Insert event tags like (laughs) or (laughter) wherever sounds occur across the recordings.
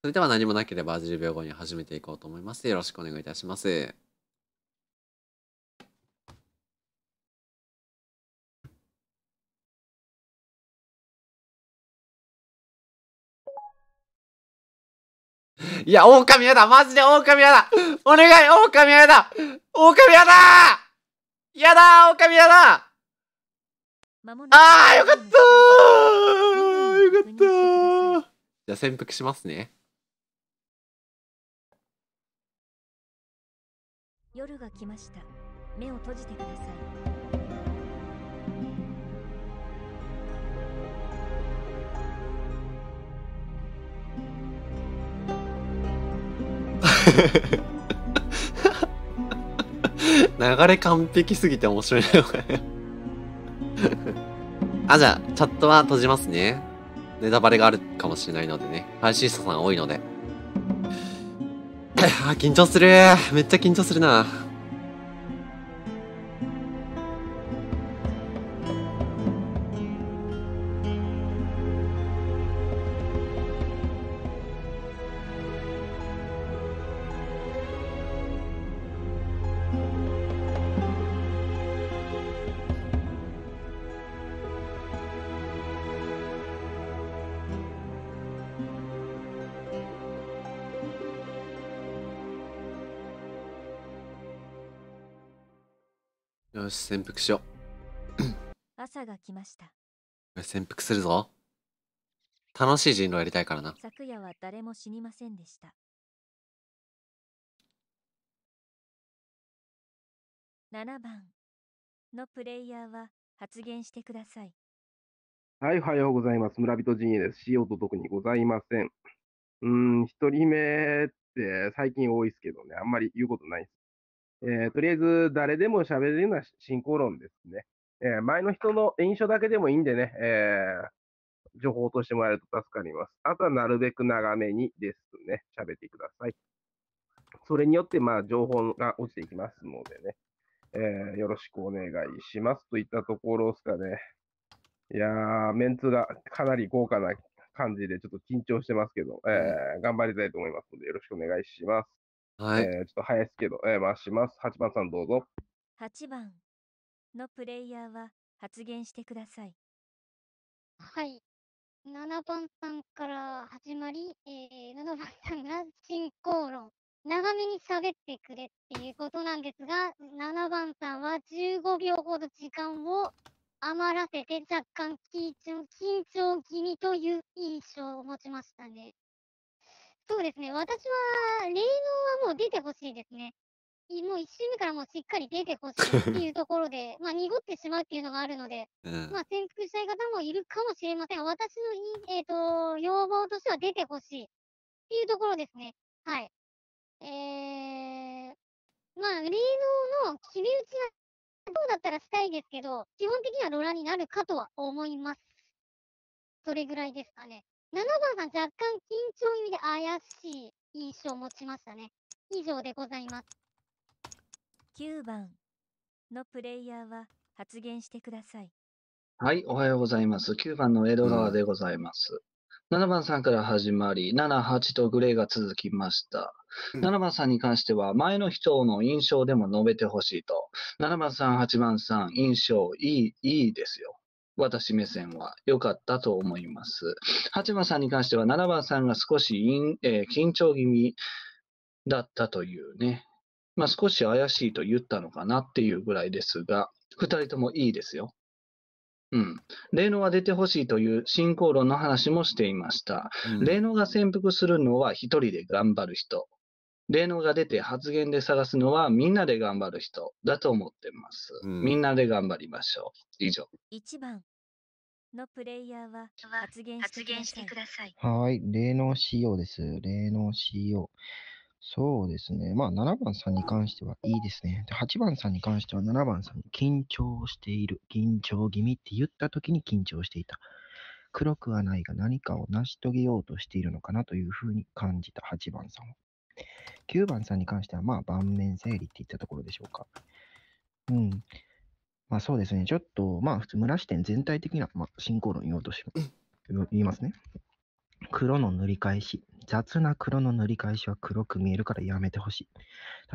それでは何もなければ10秒後に始めていこうと思います。よろしくお願いいたします。いや、狼やだマジで狼やだお願い狼やだ狼やだやだ狼やだあーよかったよかったじゃあ潜伏しますね。夜が来ました目を閉じてください流れ完璧すぎて面白いな、これあ、じゃあ、チャットは閉じますね。ネタバレがあるかもしれないのでね。配信者さん多いので。(laughs) 緊張するめっちゃ緊張するなよし潜伏しよう朝が来ました潜伏するぞ楽しい人狼やりたいからな昨夜は誰も死にませんでした7番のプレイヤーは発言してくださいはいおはようございます村人陣営です仕様と特にございませんうん1人目って最近多いですけどねあんまり言うことないですえー、とりあえず誰でも喋れるような進行論ですね。えー、前の人の印象だけでもいいんでね、えー、情報としてもらえると助かります。あとはなるべく長めにですね、喋ってください。それによって、まあ、情報が落ちていきますのでね、えー、よろしくお願いしますといったところですかね。いやー、メンツがかなり豪華な感じで、ちょっと緊張してますけど、えー、頑張りたいと思いますので、よろしくお願いします。はえい。ーちょっと早いですけど、えー回します。8番さんどうぞ。8番のプレイヤーは発言してください。はい。7番さんから始まり、えー、7番さんが進行論。長めに喋ってくれっていうことなんですが、7番さんは15秒ほど時間を余らせて若干緊張気味という印象を持ちましたね。そうですね。私は、霊能はもう出てほしいですね。もう一周目からもうしっかり出てほしいっていうところで、まあ濁ってしまうっていうのがあるので、(laughs) うん、まあ潜伏したい方もいるかもしれません。が、私のい、えっ、ー、と、要望としては出てほしいっていうところですね。はい。えー、まあ、霊能の決め打ちはどうだったらしたいですけど、基本的にはロラになるかとは思います。それぐらいですかね。7番さん、若干緊張意味で怪しい印象を持ちましたね。以上でございます。9番のプレイヤーは発言してください。はい、おはようございます。9番の江戸川でございます。うん、7番さんから始まり、7、8とグレーが続きました。う7番さんに関しては、前の人の印象でも述べてほしいと。7番さん、8番さん、印象いい、いいですよ。私目線は良かったと思います。八馬さんに関しては7番さんが少しえー、緊張気味だったというね、まあ、少し怪しいと言ったのかなっていうぐらいですが、2人ともいいですよ。うん。霊能は出てほしいという進行論の話もしていました。うん、霊能が潜伏するのは1人で頑張る人。霊能が出て発言で探すのはみんなで頑張る人だと思ってます。うん、みんなで頑張りましょう。以上。1番のプレイヤーは発言してください。はい、霊能 CO です。霊能 CO。そうですね。まあ、7番さんに関してはいいですね。で8番さんに関しては、7番さんに緊張している。緊張気味って言った時に緊張していた。黒くはないが何かを成し遂げようとしているのかなというふうに感じた8番さんを。9番さんに関しては、まあ、盤面整理っていったところでしょうか。うん。まあそうですね。ちょっと、まあ普通、村視点全体的な、まあ、進行論言おうとし、言いますね。黒の塗り返し。雑な黒の塗り返しは黒く見えるからやめてほしい。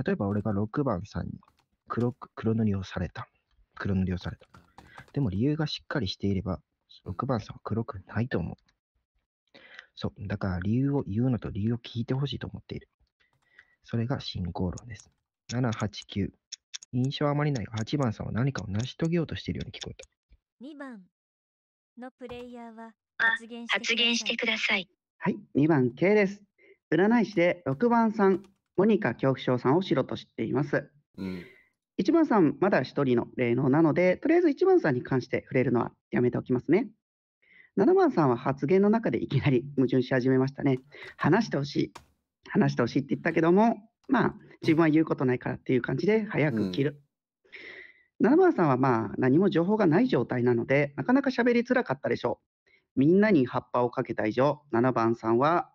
例えば俺が6番さんに黒く黒塗りをされた。黒塗りをされた。でも理由がしっかりしていれば、6番さんは黒くないと思う。そう。だから理由を言うのと理由を聞いてほしいと思っている。それが進行論です。7、8、9。印象はあまりないが、8番さんは何かを成し遂げようとしているように聞こえた。2番のプレイヤーは発言してください。はい、2番 K です。占い師で6番さん、モニカ恐怖症さんをろと知っています。うん、1番さん、まだ1人の霊能なので、とりあえず1番さんに関して触れるのはやめておきますね。7番さんは発言の中でいきなり矛盾し始めましたね。話してほしい、話してほしいって言ったけども、まあ、自分は言うことないからっていう感じで早く切る。うん、7番さんはまあ何も情報がない状態なのでなかなか喋りづらかったでしょう。みんなに葉っぱをかけた以上7番さんは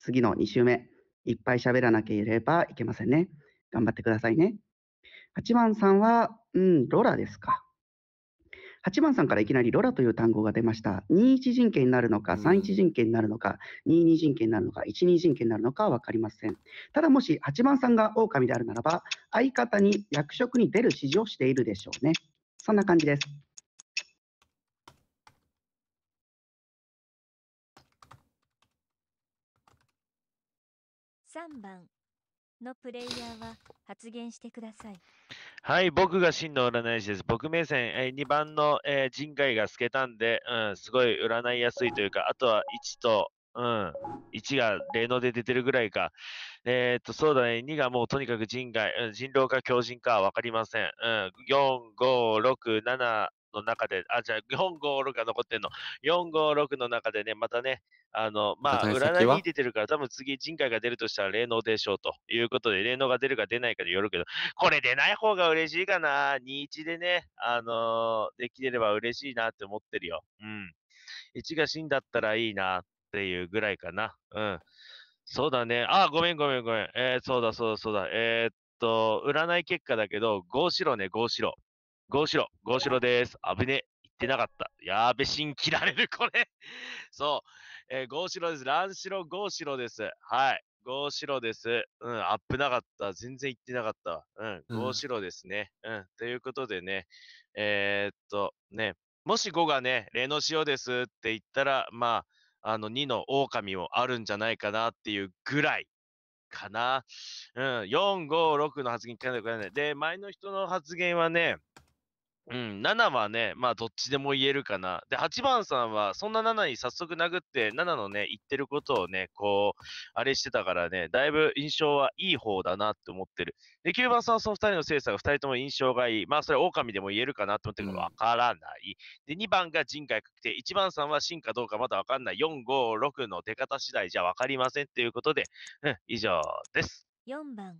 次の2週目いっぱい喋らなければいけませんね。頑張ってくださいね。8番さんは、うん、ロラですか。8番さんからいきなりロラという単語が出ました。2一人形になるのか、3一人形になるのか、2二人形になるのか、1二人形になるのかは分かりません。ただもし8番さんが狼であるならば、相方に役職に出る指示をしているでしょうね。そんな感じです。3番のプレイヤーは発言してください。はい、僕が真の占い師です。僕目線、え2番の、えー、人外が透けたんで、うん、すごい占いやすいというか、あとは1と、うん、1が霊能で出てるぐらいか。えー、っと、そうだね、2がもうとにかく人外、うん、人狼か狂人かわかりません。うん、4、5、6、7、の中で、あ、じゃあ4、5、6が残ってんの。4、5、6の中でね、またね、あの、まあ、占いに出てるから、多分次人海が出るとしたら霊能でしょうということで、霊能が出るか出ないかによるけど、これ出ない方が嬉しいかな。21でね、あのー、できれば嬉しいなって思ってるよ。うん。1が死んだったらいいなっていうぐらいかな。うん。そうだね。あ、ごめんごめんごめん。えー、そうだそうだそうだ。えー、っと、占い結果だけど、5白ね、5白。ゴーシロ、ゴーシロです。危ね。言ってなかった。やーべ、新切られる、(laughs) これ。そう。えー、ゴーシロです。乱四郎ゴーシロです。はい。ゴーシロです。うん、アップなかった。全然言ってなかった。うん、ゴーシロですね。うん、うん、ということでね、えー、っと、ね、もし5がね、例の塩ですって言ったら、まあ、あの2の狼もあるんじゃないかなっていうぐらいかな。うん、4、5、6の発言聞かないといない。で、前の人の発言はね、うん、7はね、まあ、どっちでも言えるかな。で、8番さんは、そんな7に早速殴って、7のね、言ってることをね、こう、あれしてたからね、だいぶ印象はいい方だなって思ってる。で、9番さんはその2人の精査が2人とも印象がいい。まあ、それ、狼でも言えるかなって思ってるけど、わからない。で、2番が人外確定。1番さんは真かどうかまだわかんない。4、5、6の出方次第じゃわかりませんっていうことで、うん、以上です。4番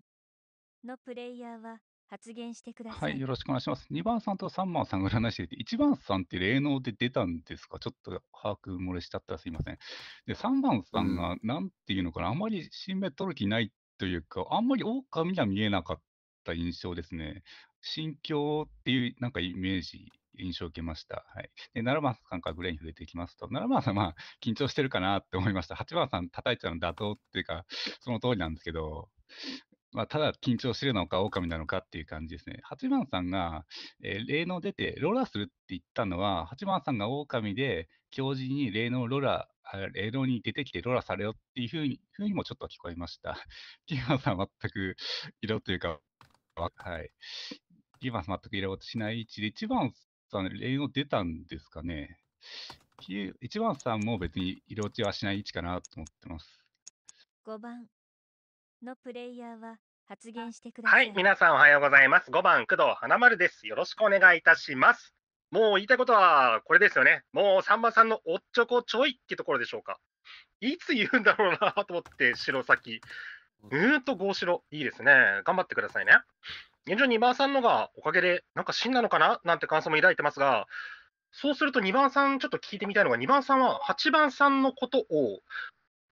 のプレイヤーは、発言してください、い。よろしくお願いします。2番さんと3番さんが占いいて、1番さんって霊能で出たんですかちょっと把握漏れしちゃったらすいません。で、3番さんが、なんていうのかな、あんまり新名取る気ないというか、あんまり狼には見えなかった印象ですね。心境っていう、なんかイメージ、印象を受けました。はい。で、7番さんからグレーに触れていきますと、7番さんは、まあ、緊張してるかなって思いました。8番さん叩いちゃうの妥当っていうか、その通りなんですけど、まあ、ただ緊張してるのか、狼なのかっていう感じですね。八幡さんが、えー、霊能出て、ローラーするって言ったのは、八幡さんが狼で、教授に霊能ローラー、霊能に出てきてローラーされよっていうふうにふうにもちょっと聞こえました。(laughs) ギ番さん全く色というか、はい。ギ番さん全く色落ちしない位置で、一番さん、霊能出たんですかね。一番さんも別に色落ちはしない位置かなと思ってます。5番のプレイヤーは発言してください。はい、皆さんおはようございます。5番工藤花丸です。よろしくお願いいたします。もう言いたいことはこれですよね。もう三番さんのおっちょこちょいってところでしょうか。いつ言うんだろうなと思って、白先。うーんと合白。いいですね。頑張ってくださいね。現状2番さんのがおかげで、なんか死んだのかななんて感想も抱いてますが、そうすると2番さんちょっと聞いてみたいのが、2番さんは8番さんのことを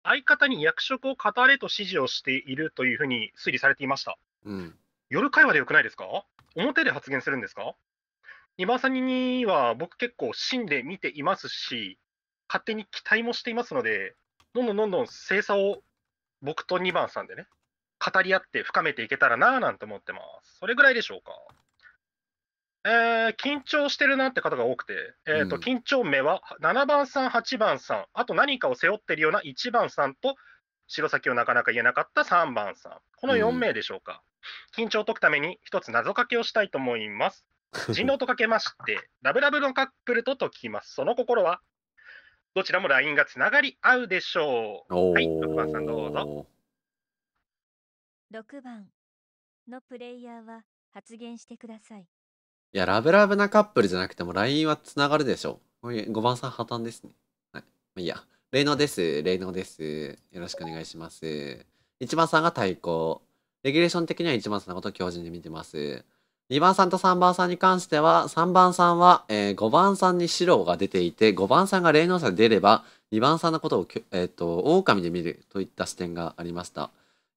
相方に役職を語れと指示をしているというふうに推理されていました。うん、夜会話でよくないですか表で発言するんですか2番さんには僕結構芯で見ていますし、勝手に期待もしていますので、どんどんどんどん精査を僕と2番さんでね、語り合って深めていけたらなぁなんて思ってます。それぐらいでしょうか。えー、緊張してるなって方が多くて、えーと、うん、緊張目は7番さん、8番さん、あと何かを背負ってるような1番さんと、白崎をなかなか言えなかった3番さん、この4名でしょうか。うん、緊張を解くために一つ謎かけをしたいと思います。(laughs) 人狼とかけまして、ラブラブのカップルと解きます。その心は、どちらも LINE がつながり合うでしょう。はい、6番さんどうぞ。6番のプレイヤーは発言してください。いや、ラブラブなカップルじゃなくても LINE は繋がるでしょ。こ5番さん破綻ですね。はい。まあ、いいや。霊能です。霊能です。よろしくお願いします。1番さんが対抗。レギュレーション的には1番さんのことを強靭に見てます。2番さんと3番さんに関しては、3番さんは、えー、5番さんに白が出ていて、5番さんが霊能者で出れば、2番さんのことを、えっ、ー、と、狼で見るといった視点がありました。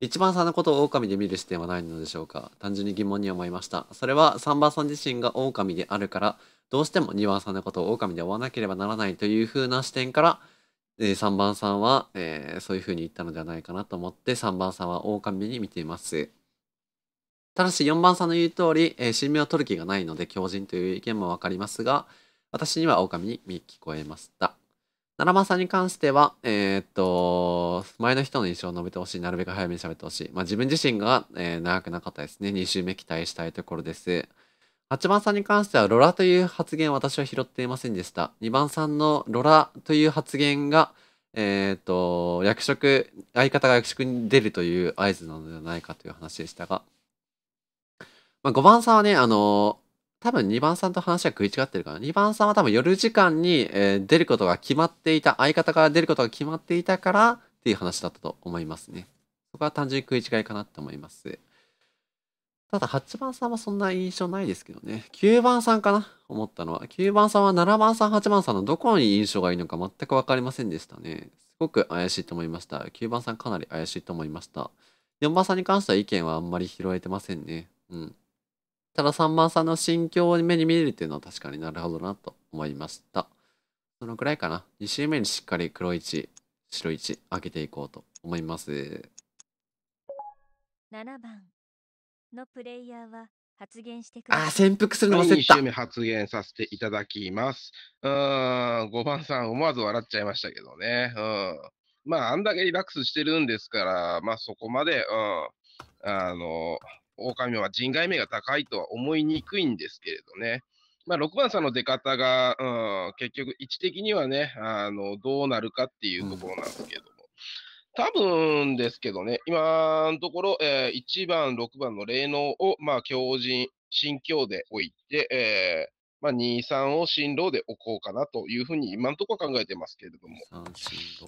一番さんのことを狼で見る視点はないのでしょうか単純に疑問に思いました。それは3番さん自身が狼であるから、どうしても2番さんのことを狼で追わなければならないというふうな視点から、え3番さんは、えー、そういうふうに言ったのではないかなと思って3番さんは狼に見ています。ただし4番さんの言う通り、えー、神明を取る気がないので狂人という意見もわかりますが、私には狼に見聞こえました。奈良間さんに関しては、えー、っと、前の人の印象を述べてほしい。なるべく早めに喋ってほしい。まあ自分自身が、えー、長くなかったですね。2週目期待したいところです。8番さんに関しては、ロラという発言私は拾っていませんでした。2番さんのロラという発言が、えっ、と、役職、相方が役職に出るという合図なのではないかという話でしたが、まあ、5番さんはね、あの多分2番さんと話は食い違ってるかな。2番さんは多分夜時間に、えー、出ることが決まっていた、相方から出ることが決まっていたからっていう話だったと思いますね。そこは単純に食い違いかなと思います。ただ8番さんはそんな印象ないですけどね。9番さんかな思ったのは。9番さんは7番さん、8番さんのどこに印象がいいのか全くわかりませんでしたね。すごく怪しいと思いました。9番さんかなり怪しいと思いました。4番さんに関しては意見はあんまり拾えてませんね。うん。ただ3番さんの心境を目に見えるっていうのは確かになるほどなと思いました。そのくらいかな。2周目にしっかり黒1、白1開けていこうと思います。7番のプレイヤーは発言してください。あ、潜伏するの忘れた。2周目発言させていただきます。うん、5番さん思わず笑っちゃいましたけどね。うん。まあ、あんだけリラックスしてるんですから、まあそこまで、うん、あの、狼は人外名が高いとは思いにくいんですけれどね。まあ、6番さんの出方が、うん、結局、位置的にはね、あの、どうなるかっていうところなんですけども。うん多分ですけどね、今のところ、えー、1番、6番の霊能を、まあ、強靭、心境で置いて、えまあ、2、3を進路で置こうかなというふうに今のところ考えてますけれども。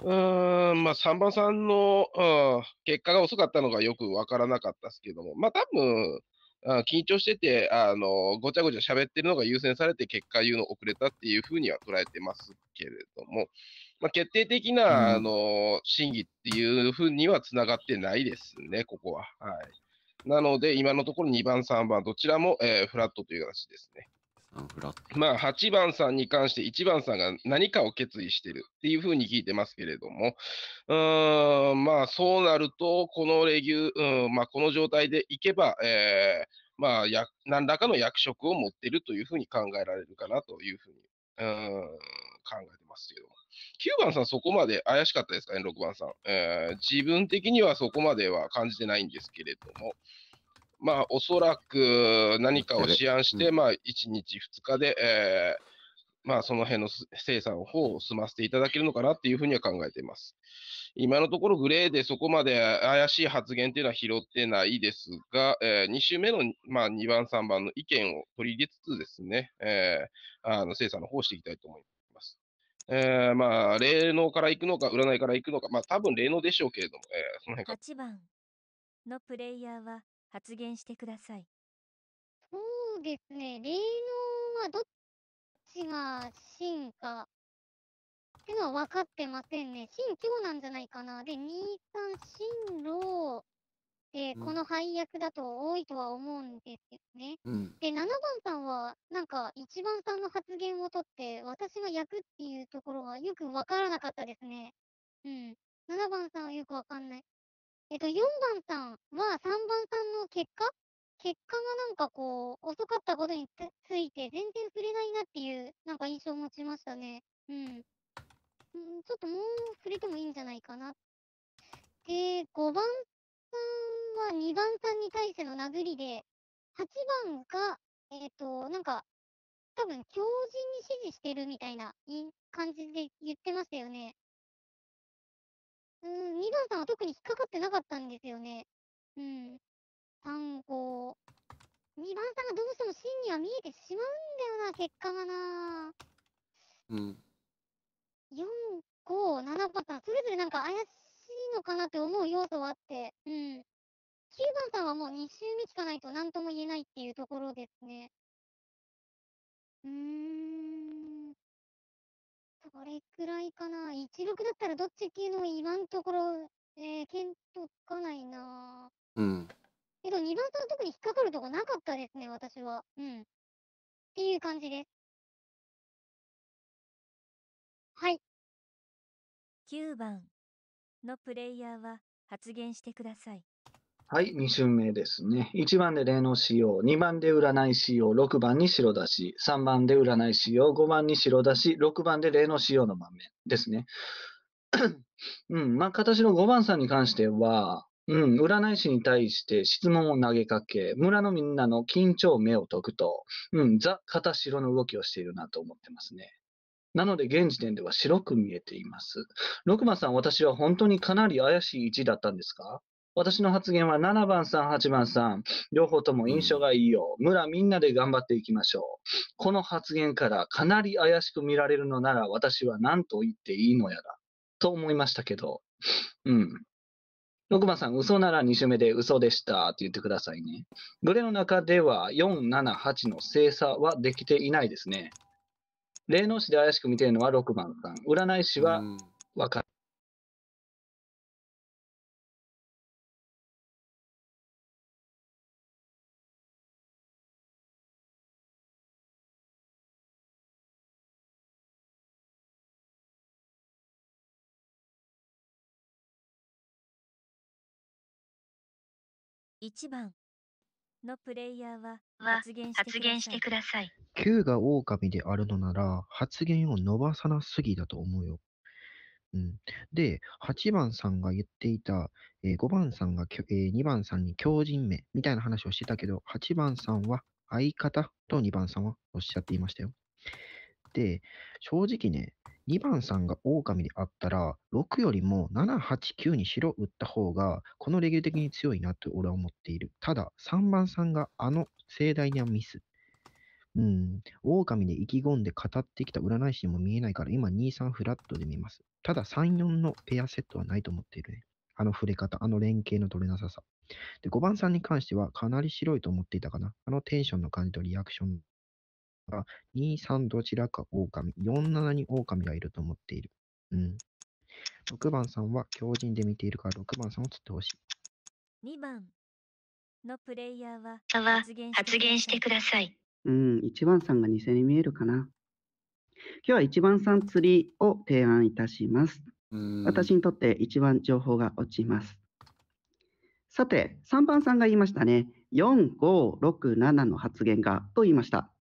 3うんまあ、3番さんの、うん、結果が遅かったのがよくわからなかったですけども、まあ多分、あ緊張してて、あの、ごちゃごちゃ喋ってるのが優先されて結果言うの遅れたっていうふうには捉えてますけれども、まあ、決定的な、あの、審議っていうふうには繋がってないですね、ここは。はい。なので、今のところ2番、3番、どちらも、えー、フラットという形ですね。まあ、8番さんに関して、1番さんが何かを決意してるっていうふうに聞いてますけれども、うん、まあ、そうなると、このレギュ、うん、まあ、この状態でいけば、えー、まあ、や、何らかの役職を持ってるというふうに考えられるかなというふうに、うん、考えてますけども。9番さん、そこまで怪しかったですかね、6番さん。えー、自分的にはそこまでは感じてないんですけれども。まあ、おそらく何かを試案して、まあ、1日2日で、えー、まあ、その辺の精査の方を済ませていただけるのかなっていうふうには考えています。今のところグレーでそこまで怪しい発言というのは拾ってないですが、えー、2週目の、まあ、2番、3番の意見を取り入れつつですね、えー、あの精査の方をしていきたいと思います。えー、まあ、霊能から行くのか、占いから行くのか、まあ、多分霊能でしょうけれども、えー、その辺から。8番のプレイヤーは発言してください。そうですね、霊能はどっちが真かってのは分かってませんね。真強なんじゃないかな。で、2、3、真老で、この配役だと多いとは思うんですよね。うん、で、7番さんは、なんか、1番さんの発言をとって、私が役っていうところがよく分からなかったですね。うん。7番さんはよく分かんない。えっと、4番さんは3番さんの結果結果がなんかこう、遅かったことについて全然触れないなっていう、なんか印象を持ちましたね。うん。んちょっともう触れてもいいんじゃないかな。で、5番さんは2番さんに対しての殴りで、8番が、えっ、ー、と、なんか、多分、強靭に指示してるみたいな感じで言ってましたよね。うん、ニノさんは特に引っかかってなかったんですよね。うん。3、5。2番さんがどうしても芯には見えてしまうんだよな、結果がな。うん。4、5、7パターン、それぞれなんか怪しいのかなって思う要素はあって、うん。9番さんはもう2周目聞かないと何とも言えないっていうところですね。うーん。これくらいかな。16だったらどっち系の今のところ、えー、見当かないな。うん。けど2番さん特に引っかかるとこなかったですね、私は。うん。っていう感じです。はい。9番のプレイヤーは発言してください。はい、2巡目ですね。1番で霊能仕様、2番で占い仕様、6番に白出し、3番で占い仕様、5番に白出し、6番で霊能仕様の場面ですね。(clears throat) うん、まあ、形の5番さんに関しては、うん、占い師に対して質問を投げかけ、村のみんなの緊張目を解くと、うん、ザ・片白の動きをしているなと思ってますね。なので現時点では白く見えています。六番さん、私は本当にかなり怪しい位置だったんですか私の発言は7番さん、8番さん、両方とも印象がいいよ。村みんなで頑張っていきましょう。この発言からかなり怪しく見られるのなら私は何と言っていいのやら。と思いましたけど。うん。6番さん、嘘なら2週目で嘘でしたって言ってくださいね。グレの中では4、7、8の精査はできていないですね。霊能師で怪しく見ているのは6番さん。占い師は分か1番のプレイヤーは発言してください。Q が狼であるのなら発言を伸ばさなすぎだと思うよ。うん、で、8番さんが言っていた、えー、5番さんが、えー、2番さんに強人名みたいな話をしてたけど、8番さんは相方と2番さんはおっしゃっていましたよ。、正直ね、2番さんが狼であったら、6よりも7、8、9に白打った方が、このレギュー的に強いなって俺は思っている。ただ、3番さんがあの盛大なミス。うん。狼で意気込んで語ってきた占い師にも見えないから、今2、3フラットで見ます。ただ、3、4のペアセットはないと思っているね。あの触れ方、あの連携の取れなささ。で、5番さんに関してはかなり白いと思っていたかな。あのテンションの感じとリアクションが、2、3どちらか狼、4、7に狼がいると思っている。うん。6番さんは強靭で見ているから6番さんを釣ってほしい。2番のプレイヤーは発言してください。うん、1番さんが偽に見えるかな。今日は1番さん釣りを提案いたします。私にとって一番情報が落ちます。さて、3番さんが言いましたね。4567の発言がと言いました。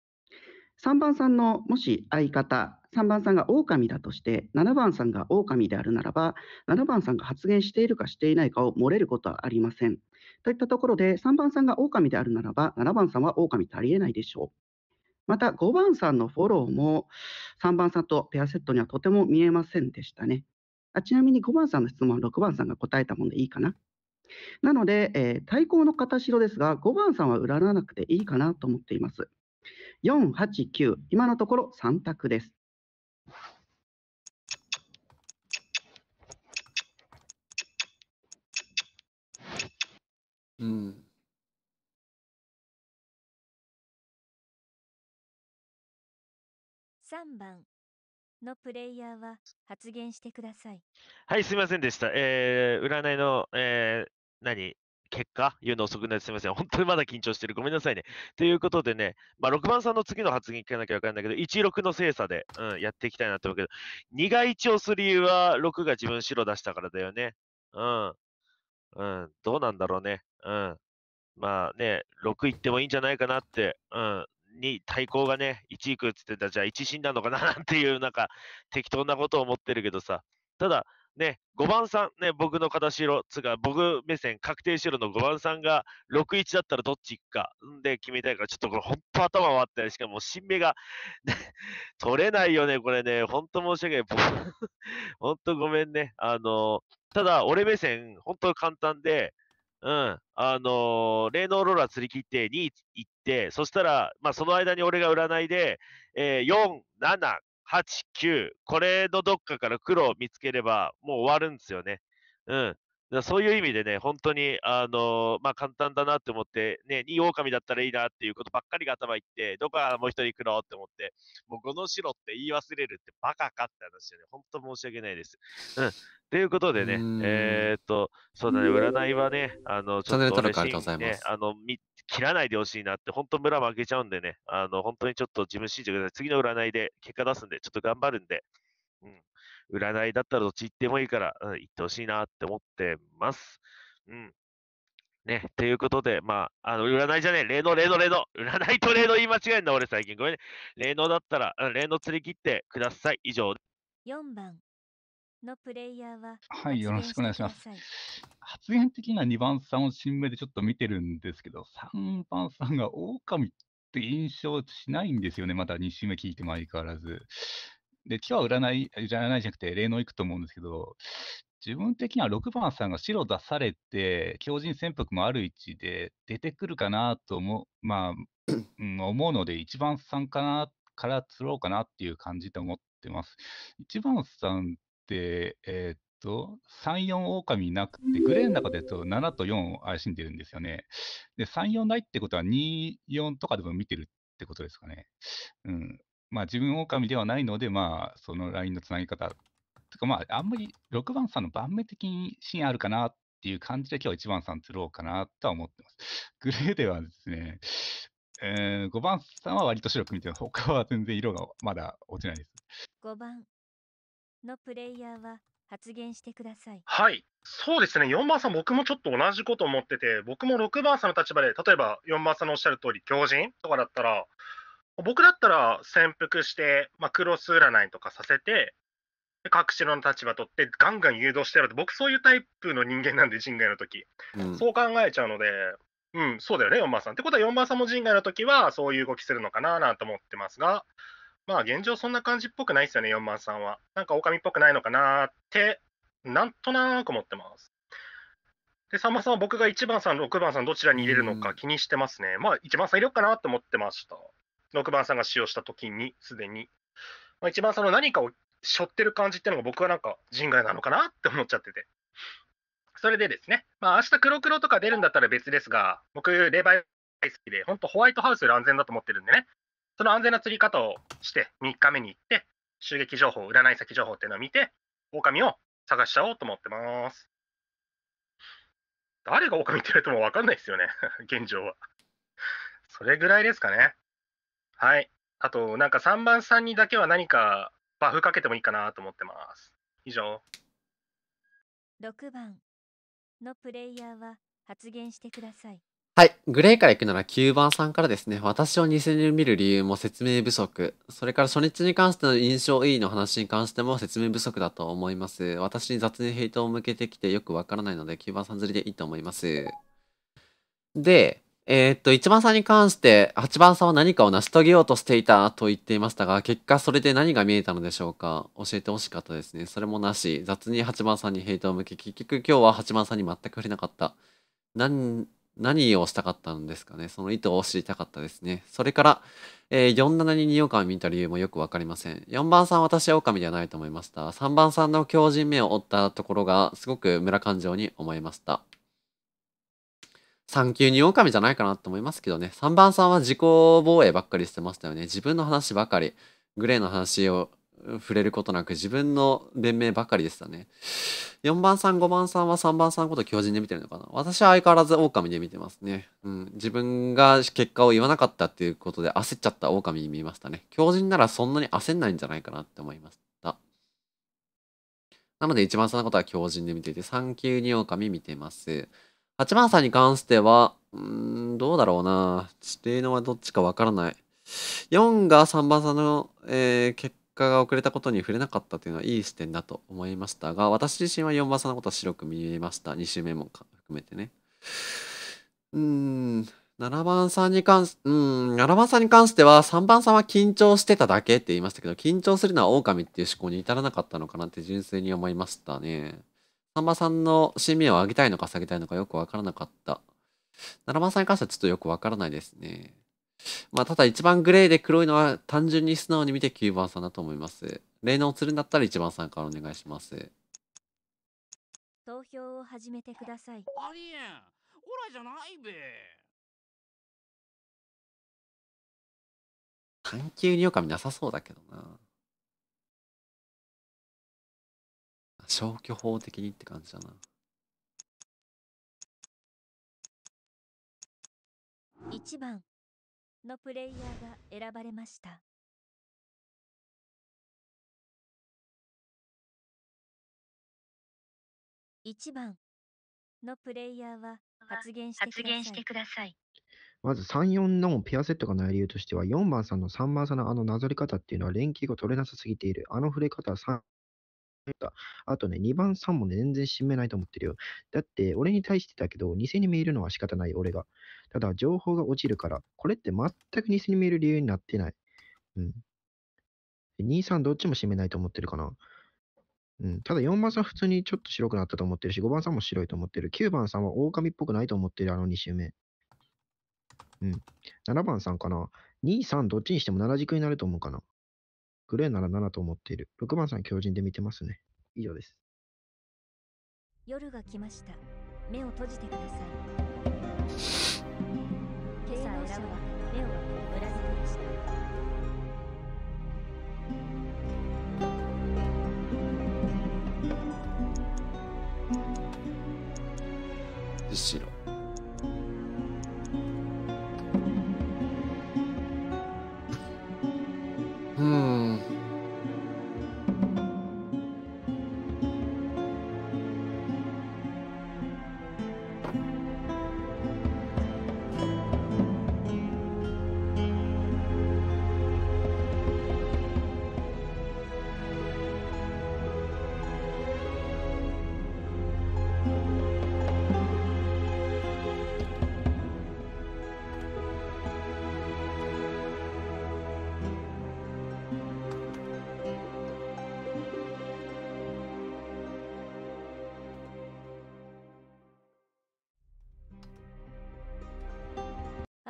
3番さんのもし相方3番さんが狼だとして7番さんが狼であるならば7番さんが発言しているかしていないかを漏れることはありませんといったところで3番さんが狼であるならば7番さんは狼とありえないでしょうまた5番さんのフォローも3番さんとペアセットにはとても見えませんでしたねあちなみに5番さんの質問は6番さんが答えたものでいいかななので、えー、対抗の片白ですが5番さんは占わなくていいかなと思っています4、8、9、今のところ3択です。うん。3番のプレイヤーは発言してください。はい、すみませんでした。えー、占いの、えー、何結果言うの遅くなってすみません。(laughs) 本当にまだ緊張してる。ごめんなさいね。ということでね、まあ、6番さんの次の発言聞かなきゃ分かんないけど、16の精査で、うん、やっていきたいなと思うけど、2が1を押す理由は、6が自分白出したからだよね。うん。うん、どうなんだろうね。うん。まあね、6いってもいいんじゃないかなって、うん。に対抗がね、1いくっつってたじゃあ1死んだのかななんていう、なんか適当なことを思ってるけどさ。ただ、ね、5番さん、ね、僕の片白、つか僕目線確定白の5番さんが6-1だったらどっち行くか、んで決めたいから、ちょっとこれ本当頭回ってなしかも新芽が (laughs) 取れないよね、これね。本当申し訳ない。本当 (laughs) ごめんね。あの、ただ、俺目線、本当簡単で、うん。あのー、霊能ローラー釣り切って2行って、そしたら、まあ、その間に俺が占いで、えー、4、7、8、9、これのどっかから黒を見つければもう終わるんですよね。うん。そういう意味でね、本当に、あのー、まあ、簡単だなって思って、ね、いい狼だったらいいなっていうことばっかりが頭いって、どこからもう一人行くのって思って、もうこの城って言い忘れるってバカかって話でね、本当申し訳ないです。うん。ということでね、えー、っと、そうだね、占いはね、あの、ちょっと、ね、あの、切らないでほしいなって、本当村負けちゃうんでね、あの、本当にちょっと自分信じてください。次の占いで結果出すんで、ちょっと頑張るんで、うん、占いだったらどっち行ってもいいから、うん、行ってほしいなって思ってます。うん。ね、ということで、まあ、あの、占いじゃねえ、霊能、霊能、霊能、占いと霊能言い間違えんだ、俺最近。ごめんね。霊能だったら、霊能釣り切ってください。以上。4番のプレイヤーは。はい、よろしくお願いします。発言的には2番さんを新名でちょっと見てるんですけど、3番さんが狼って印象しないんですよね、まだ2週目聞いても相変わらず。で、今日は占い、占いじゃなくて、霊能行くと思うんですけど、自分的には6番さんが白出されて、強靭潜伏もある位置で出てくるかなと思う、まあ、うん、思うので、1番さんかな、から釣ろうかなっていう感じで思ってます。1番さんって、えー、っと、3、4狼なくて、グレーの中でと7と4を怪しんでるんですよね。で、3、4ないってことは2、4とかでも見てるってことですかね。うん。まあ、自分狼ではないので、まあ、そのラインのつなぎ方とか、まあ、あんまり6番さんの盤面的にシーンあるかなっていう感じで、今日1番さん釣ろうかなとは思ってます。グレーではですね、えー、5番さんは割と白く見てす。他は全然色がまだ落ちないです。5番のプレイヤーは発言してください。はい、そうですね、4番さん、僕もちょっと同じこと思ってて、僕も6番さんの立場で、例えば4番さんのおっしゃる通り、狂人とかだったら、僕だったら潜伏して、まあ、クロス占いとかさせて、各城の立場取って、ガンガン誘導してやろうって、僕、そういうタイプの人間なんで、人外の時、うん、そう考えちゃうので、うん、そうだよね、4番さん。ってことは、4番さんも人外の時は、そういう動きするのかななんて思ってますが、まあ、現状、そんな感じっぽくないですよね、4番さんは。なんか、狼っぽくないのかなって、なんとなく思ってます。で、さんまさんは僕が1番さん、6番さん、どちらに入れるのか気にしてますね。うん、まあ、1番さん入れようかなと思ってました。6番さんが使用した時にすでに、まあ、1番さんの何かを背負ってる感じっていうのが僕はなんか人外なのかなって思っちゃってて。それでですね、まあ明日黒黒とか出るんだったら別ですが、僕、霊媒大好きで、本当ホワイトハウスより安全だと思ってるんでね、その安全な釣り方をして、3日目に行って、襲撃情報、占い先情報っていうのを見て、狼を探しちゃおうと思ってます。誰が狼って言われても分かんないですよね、(laughs) 現状は。それぐらいですかね。はい。あと、なんか3番さんにだけは何かバフかけてもいいかなと思ってます。以上。6番のプレイヤーは発言してください。はい。グレーから行くなら9番さんからですね。私を2000人見る理由も説明不足。それから初日に関しての印象 E の話に関しても説明不足だと思います。私に雑にヘイトを向けてきてよくわからないので9番さん釣りでいいと思います。で、えー、っと、1番さんに関して、8番さんは何かを成し遂げようとしていたと言っていましたが、結果それで何が見えたのでしょうか教えてほしかったですね。それもなし、雑に8番さんにヘイトを向け、結局今日は8番さんに全く触れなかった。何、何をしたかったんですかね。その意図を知りたかったですね。それから、えー、47に2狼見た理由もよくわかりません。4番さん私は狼ではないと思いました。3番さんの狂人目を追ったところがすごく村感情に思いました。3級に狼じゃないかなと思いますけどね。3番さんは自己防衛ばっかりしてましたよね。自分の話ばかり。グレーの話を触れることなく自分の弁明ばかりでしたね。4番さん、5番さんは3番さんこと強人で見てるのかな私は相変わらず狼で見てますね。うん。自分が結果を言わなかったっていうことで焦っちゃった狼に見えましたね。強人ならそんなに焦んないんじゃないかなって思いました。なので1番さんのことは強人で見ていて、3級に狼見てます。八幡さんに関しては、うーん、どうだろうな。指定のはどっちかわからない。4が3番さんの、えー、結果が遅れたことに触れなかったというのはいい視点だと思いましたが、私自身は4番さんのことは白く見えました。2周目も含めてね。うーん、7番さんに関し、うん、7番さんに関しては、3番さんは緊張してただけって言いましたけど、緊張するのは狼っていう思考に至らなかったのかなって純粋に思いましたね。さんまさんの新名を上げたいのか下げたいのかよくわからなかった。七番さんに関してはちょっとよくわからないですね。まあ、ただ一番グレーで黒いのは単純に素直に見て9番さんだと思います。例のを釣るになったら1番さんからお願いします。投票を始めてください。ありえん。オラじゃないべ。半球にかみなさそうだけどな。消去法的にって感じだな1番のプレイヤーが選ばれました1番のプレイヤーは発言してくださいまず3、4のペアセットがない理由としては、4番さんの3番さんのあのなぞり方っていうのは連携が取れなさすぎている。あの触れ方は3あとね、2番、3もね、全然締めないと思ってるよ。だって、俺に対してだけど、偽に見えるのは仕方ない、俺が。ただ、情報が落ちるから、これって全く偽に見える理由になってない。うん。2、3どっちも締めないと思ってるかな。うん、ただ4番さん普通にちょっと白くなったと思ってるし、5番さんも白いと思ってる。9番さんは狼っぽくないと思ってる、あの2周目。うん。7番さんかな。2、3どっちにしても7軸になると思うかな。グレーなら7と思っている。6番さん強靭で見てますね。以上です。夜が来ました。目を閉じてください。今朝選ぶ目を裏付けました。白。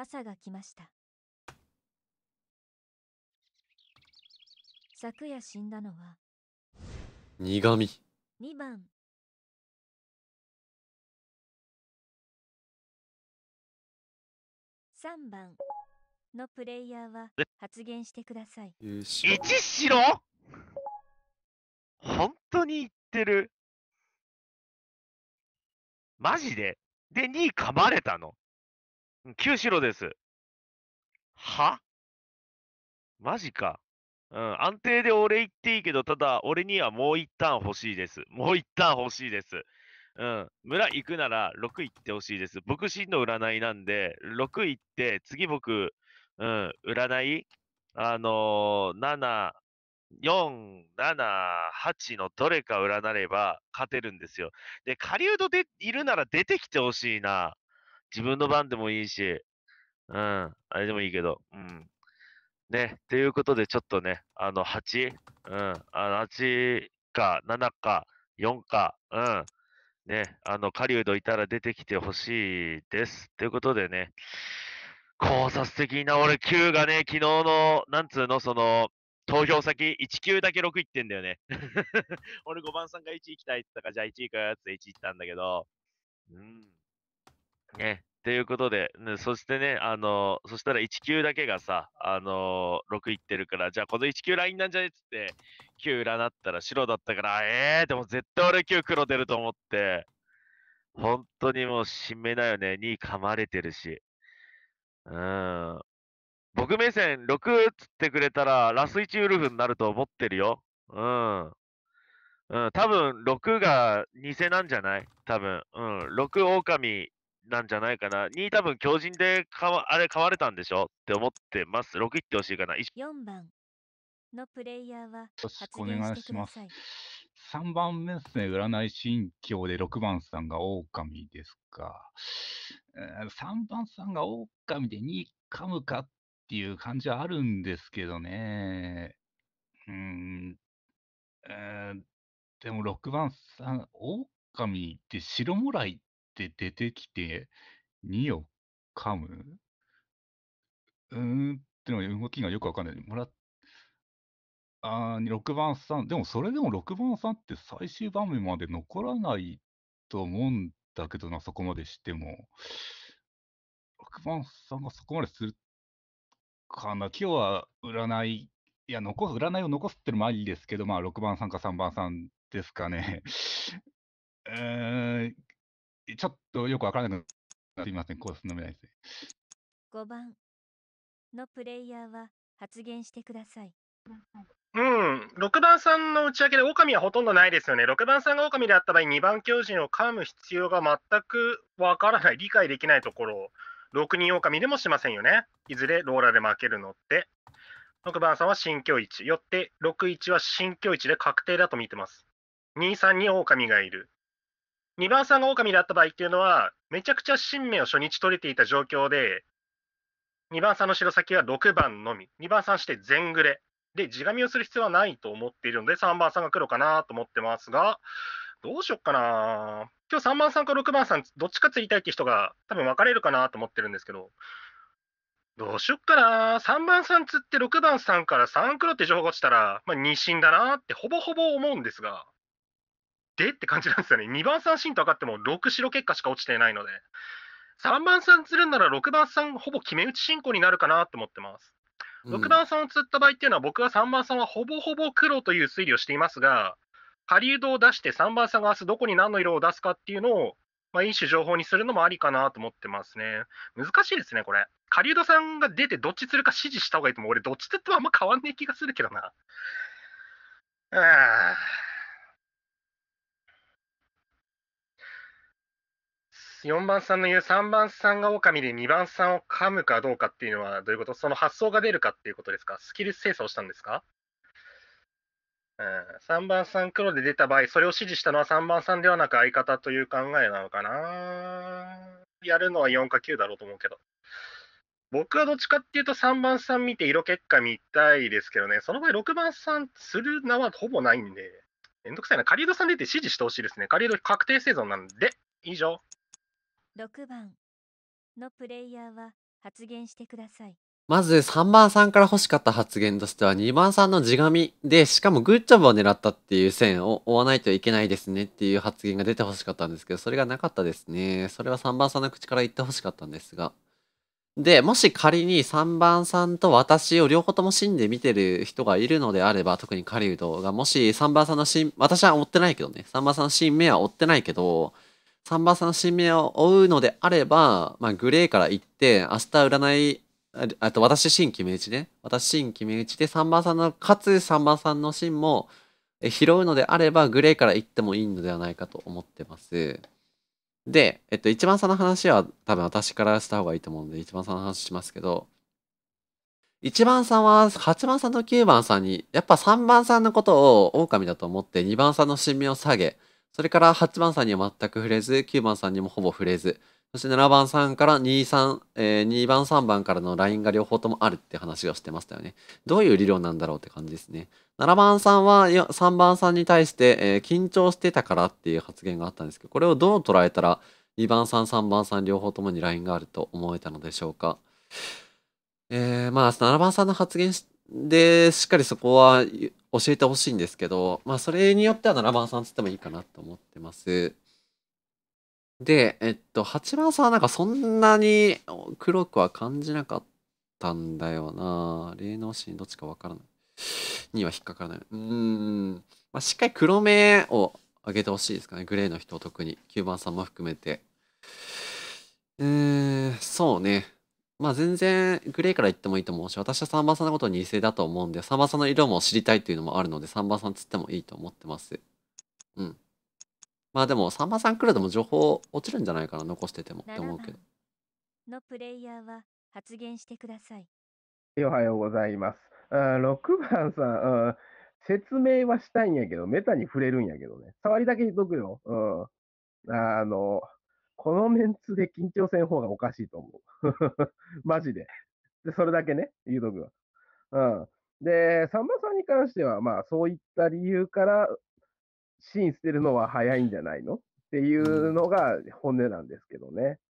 朝が来ました昨夜死んだのは苦味2番3番のプレイヤーは発言してください。一白本当に言ってる。マジでで、2噛まれたの。九四郎です。はマジか。うん、安定で俺言っていいけど、ただ、俺にはもう一旦欲しいです。もう一旦欲しいです。うん、村行くなら6行ってほしいです。僕、真の占いなんで、6行って、次僕、うん、占い、あのー、7、4、7、8のどれか占えば勝てるんですよ。で、狩人でいるなら出てきてほしいな。自分の番でもいいし、うん、あれでもいいけど、うん。ね、ということで、ちょっとね、あの、8、うん、あの、8か、7か、4か、うん、ね、あの、狩人いたら出てきてほしいです。ということでね、考察的な、俺、9がね、昨日の、なんつうの、その、投票先、1級だけ6行ってんだよね。(laughs) 俺5番さんが1行きたいって言ったから、じゃあ1位かって1行ったんだけど、うん。ね。ということで、ね、そしてね、あのー、そしたら1級だけがさ、あのー、6いってるから、じゃあこの1級ラインなんじゃねっつって、9占ったら白だったから、えー、でも絶対俺9黒出ると思って、本当にもう新名だよね、2噛まれてるし。うん。僕目線6っつってくれたら、ラス1ウルフになると思ってるよ。うん。うん、多分6が偽なんじゃない多分。うん。6狼なんじゃないかな。に多分強靭でわあれ買われたんでしょって思ってます。6いってほしいかな。4番のプレイヤーは発言してください。します。3番目ですね、占い心境で6番さんが狼ですか。3番さんが狼で2噛むかっていう感じはあるんですけどね。うん。えー、でも6番さん、狼って白もらいで出てきて、2を噛むうーんってのが動きがよくわかんない。もらあ6番さん、でもそれでも6番さんって最終場面まで残らないと思うんだけどな、そこまでしても。6番さんがそこまでするかな。今日は占い、いや、残す、占いを残すってのもありですけど、まあ、6番さんか3番さんですかね。え (laughs) ーちょっとよくわからなくなっていません、コースの未来性。5番のプレイヤーは発言してください。うん、6番さんの打ち明けで狼はほとんどないですよね。6番さんが狼であった場合、2番狂人を噛む必要が全くわからない、理解できないところを、6人狼でもしませんよね。いずれローラで負けるのって。6番さんは新境1、よって61は新境1で確定だと見てます。2、3に狼がいる。2番さんが狼だった場合っていうのは、めちゃくちゃ新名を初日取れていた状況で、2番さんの白先は6番のみ、2番さんして全グレ。で、地紙をする必要はないと思っているので、3番さんが黒かなと思ってますが、どうしよっかな。今日3番さんか6番さん、どっちか釣りたいって人が多分分かれるかなと思ってるんですけど、どうしよっかな。3番さん釣って6番さんから3黒って情報が落ちたら、まあ、2進だなってほぼほぼ思うんですが。でって感じなんですよね。2番三振と上がっても6白結果しか落ちていないので、3番さん釣るなら6番さんほぼ決め打ち進行になるかなと思ってます。6番さんを釣った場合っていうのは、僕は3番さんはほぼほぼ黒という推理をしていますが、狩人を出して3番さんが明日どこに何の色を出すかっていうのを、まあ、一種情報にするのもありかなと思ってますね。難しいですね、これ。狩人さんが出てどっち釣るか指示した方がいいと思う。俺、どっち釣ってもあんま変わんない気がするけどな。ああ。4番さんの言う3番さんが狼で2番さんを噛むかどうかっていうのはどういうことその発想が出るかっていうことですかスキル精査をしたんですかうん、3番さん黒で出た場合、それを指示したのは3番さんではなく相方という考えなのかなやるのは4か9だろうと思うけど。僕はどっちかっていうと3番さん見て色結果見たいですけどね、その場合6番さんする名はほぼないんで、めんどくさいな。カリードさん出て指示してほしいですね。カリード確定生存なんで、以上。6番のプレイヤーは発言してください。まず3番さんから欲しかった発言としては2番さんの地紙でしかもグッジョブを狙ったっていう線を追わないといけないですねっていう発言が出て欲しかったんですけどそれがなかったですね。それは3番さんの口から言って欲しかったんですが。で、もし仮に3番さんと私を両方とも死んで見てる人がいるのであれば特に狩人がもし3番さんの死私は追ってないけどね3番さんの死因目は追ってないけど3番さんの新名を追うのであれば、まあ、グレーから行って、明日占い、あと私新決め打ちね。私新決め打ちで3番さんの、かつ3番さんの芯も拾うのであれば、グレーから行ってもいいのではないかと思ってます。で、えっと、1番さんの話は多分私からした方がいいと思うので、1番さんの話しますけど、1番さんは8番さんと9番さんに、やっぱ3番さんのことを狼だと思って、2番さんの新名を下げ、それから8番さんには全く触れず、9番さんにもほぼ触れず、そして7番さんから2、3、えー、2番3番からのラインが両方ともあるって話をしてましたよね。どういう理論なんだろうって感じですね。7番さんは3番さんに対して、えー、緊張してたからっていう発言があったんですけど、これをどう捉えたら2番さん、3番さん両方ともにラインがあると思えたのでしょうか。えー、まあ、7番さんの発言で、しっかりそこは教えてほしいんですけど、まあ、それによっては7番さんつってもいいかなと思ってます。で、えっと、8番さんはなんかそんなに黒くは感じなかったんだよな。霊能心どっちかわからない。には引っかからない。うーん。まあ、しっかり黒目を上げてほしいですかね。グレーの人特に。9番さんも含めて。うーん、そうね。まあ全然グレーから言ってもいいと思うし、私はンバさんのことを偽だと思うんで、ンバさんの色も知りたいっていうのもあるので、ンバさんつってもいいと思ってます。うん。まあでもンバさんくらいでも情報落ちるんじゃないかな、残しててもって思うけど。のプレイヤーは発言してください。おはようございます。あ6番さん、説明はしたいんやけど、メタに触れるんやけどね。触りだけ言くよ。あの、このメンツで緊張せん方がおかしいと思う。(laughs) マジで。で、それだけね、言うとくわ。うん。で、さんまさんに関しては、まあ、そういった理由から、シーン捨てるのは早いんじゃないのっていうのが本音なんですけどね。